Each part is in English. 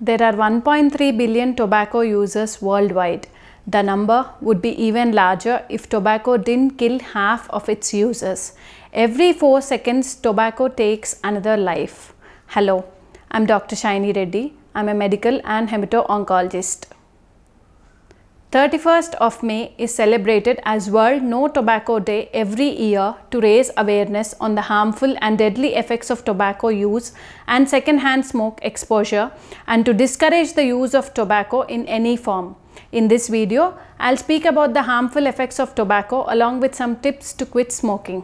There are 1.3 billion tobacco users worldwide. The number would be even larger if tobacco didn't kill half of its users. Every 4 seconds, tobacco takes another life. Hello, I'm Dr. Shiny Reddy. I'm a medical and hemato-oncologist. 31st of May is celebrated as World No Tobacco Day every year to raise awareness on the harmful and deadly effects of tobacco use and secondhand smoke exposure and to discourage the use of tobacco in any form. In this video, I'll speak about the harmful effects of tobacco along with some tips to quit smoking.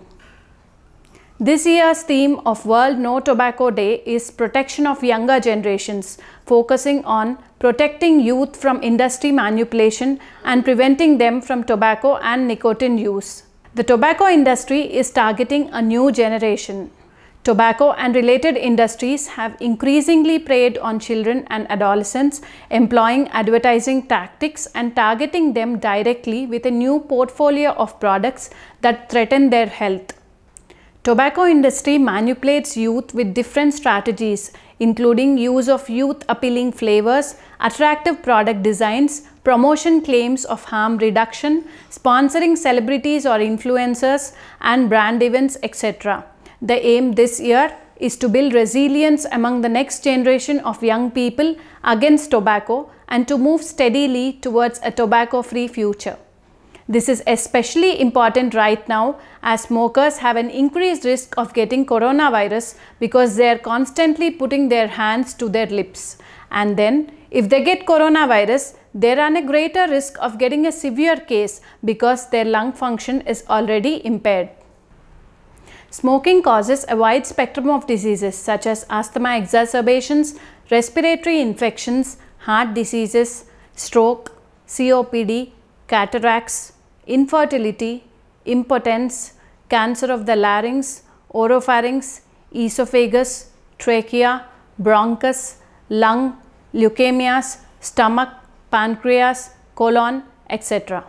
This year's theme of World No Tobacco Day is protection of younger generations, focusing on protecting youth from industry manipulation and preventing them from tobacco and nicotine use. The tobacco industry is targeting a new generation. Tobacco and related industries have increasingly preyed on children and adolescents, employing advertising tactics and targeting them directly with a new portfolio of products that threaten their health. Tobacco industry manipulates youth with different strategies including use of youth appealing flavors, attractive product designs, promotion claims of harm reduction, sponsoring celebrities or influencers and brand events etc. The aim this year is to build resilience among the next generation of young people against tobacco and to move steadily towards a tobacco free future. This is especially important right now as smokers have an increased risk of getting coronavirus because they are constantly putting their hands to their lips. And then, if they get coronavirus, they run a greater risk of getting a severe case because their lung function is already impaired. Smoking causes a wide spectrum of diseases such as asthma exacerbations, respiratory infections, heart diseases, stroke, COPD, cataracts, infertility, impotence, cancer of the larynx, oropharynx, esophagus, trachea, bronchus, lung, leukemias, stomach, pancreas, colon, etc.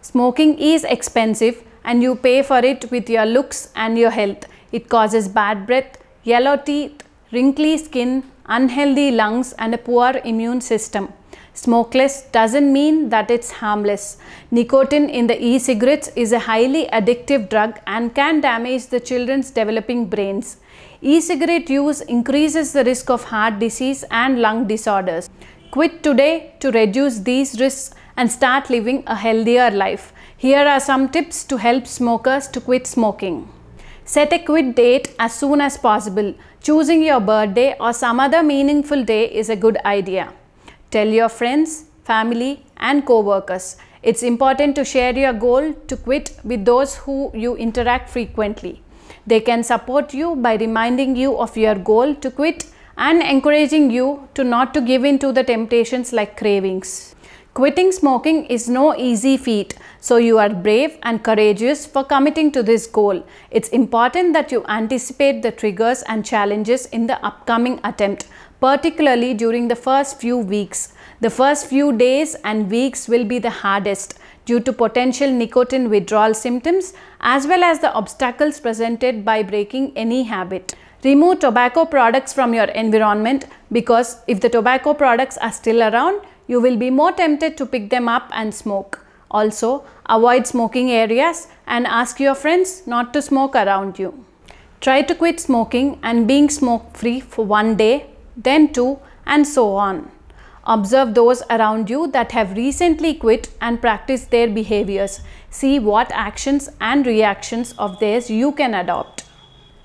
Smoking is expensive and you pay for it with your looks and your health. It causes bad breath, yellow teeth, wrinkly skin, unhealthy lungs and a poor immune system. Smokeless doesn't mean that it's harmless. Nicotine in the e-cigarettes is a highly addictive drug and can damage the children's developing brains. E-cigarette use increases the risk of heart disease and lung disorders. Quit today to reduce these risks and start living a healthier life. Here are some tips to help smokers to quit smoking. Set a quit date as soon as possible. Choosing your birthday or some other meaningful day is a good idea. Tell your friends, family and co-workers. It's important to share your goal to quit with those who you interact frequently. They can support you by reminding you of your goal to quit and encouraging you to not to give in to the temptations like cravings. Quitting smoking is no easy feat, so you are brave and courageous for committing to this goal. It's important that you anticipate the triggers and challenges in the upcoming attempt particularly during the first few weeks. The first few days and weeks will be the hardest due to potential nicotine withdrawal symptoms as well as the obstacles presented by breaking any habit. Remove tobacco products from your environment because if the tobacco products are still around, you will be more tempted to pick them up and smoke. Also, avoid smoking areas and ask your friends not to smoke around you. Try to quit smoking and being smoke free for one day then 2 and so on. Observe those around you that have recently quit and practice their behaviors. See what actions and reactions of theirs you can adopt.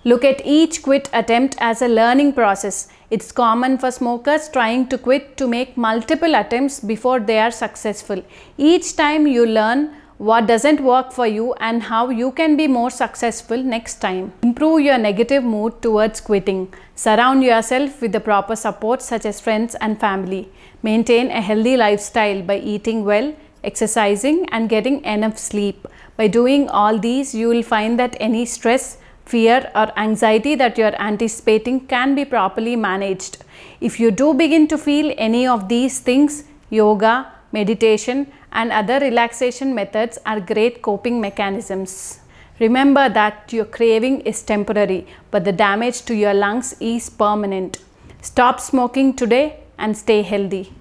Look at each quit attempt as a learning process. It's common for smokers trying to quit to make multiple attempts before they are successful. Each time you learn what doesn't work for you and how you can be more successful next time. Improve your negative mood towards quitting. Surround yourself with the proper support such as friends and family. Maintain a healthy lifestyle by eating well, exercising and getting enough sleep. By doing all these, you will find that any stress, fear or anxiety that you are anticipating can be properly managed. If you do begin to feel any of these things, yoga, meditation and other relaxation methods are great coping mechanisms. Remember that your craving is temporary, but the damage to your lungs is permanent. Stop smoking today and stay healthy.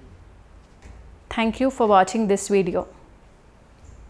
Thank you for watching this video.